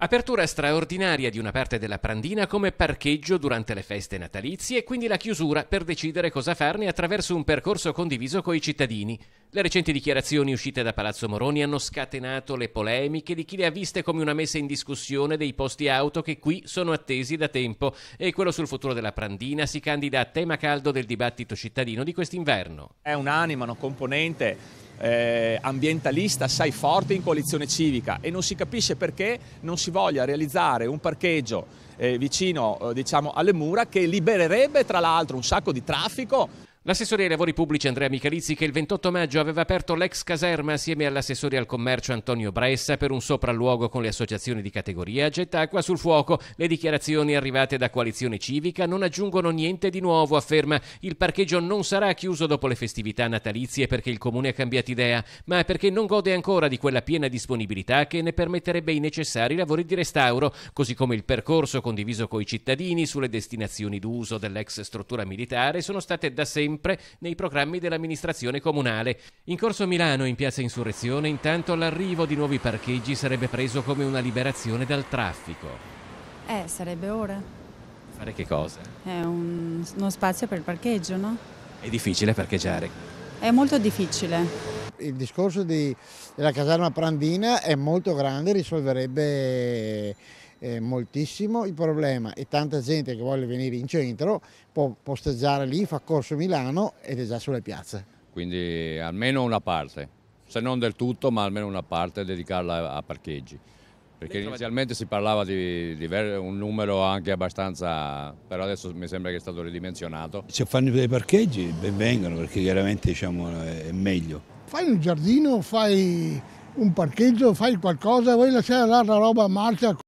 Apertura straordinaria di una parte della Prandina come parcheggio durante le feste natalizie e quindi la chiusura per decidere cosa farne attraverso un percorso condiviso coi cittadini. Le recenti dichiarazioni uscite da Palazzo Moroni hanno scatenato le polemiche di chi le ha viste come una messa in discussione dei posti auto che qui sono attesi da tempo e quello sul futuro della Prandina si candida a tema caldo del dibattito cittadino di quest'inverno. È un'anima, una componente eh, ambientalista assai forte in coalizione civica e non si capisce perché non si voglia realizzare un parcheggio eh, vicino eh, diciamo, alle mura che libererebbe tra l'altro un sacco di traffico. L'assessore ai lavori pubblici Andrea Michalizzi che il 28 maggio aveva aperto l'ex caserma assieme all'assessore al commercio Antonio Bressa per un sopralluogo con le associazioni di categoria getta acqua sul fuoco. Le dichiarazioni arrivate da coalizione civica non aggiungono niente di nuovo, afferma. Il parcheggio non sarà chiuso dopo le festività natalizie perché il comune ha cambiato idea, ma perché non gode ancora di quella piena disponibilità che ne permetterebbe i necessari lavori di restauro, così come il percorso condiviso coi cittadini sulle destinazioni d'uso dell'ex struttura militare sono state da sempre sempre nei programmi dell'amministrazione comunale. In corso Milano, in piazza Insurrezione, intanto l'arrivo di nuovi parcheggi sarebbe preso come una liberazione dal traffico. Eh, sarebbe ora. Fare che cosa? È un, uno spazio per il parcheggio, no? È difficile parcheggiare. È molto difficile il discorso di, della caserma Prandina è molto grande, risolverebbe eh, moltissimo. Il problema è tanta gente che vuole venire in centro, può posteggiare lì, fa Corso Milano ed è già sulle piazze. Quindi almeno una parte, se non del tutto, ma almeno una parte dedicarla a parcheggi. Perché inizialmente si parlava di, di, un numero anche abbastanza, però adesso mi sembra che è stato ridimensionato. Se fanno dei parcheggi ben vengano perché chiaramente diciamo, è meglio. Fai un giardino, fai un parcheggio, fai qualcosa, vuoi lasciare là la roba a marcia.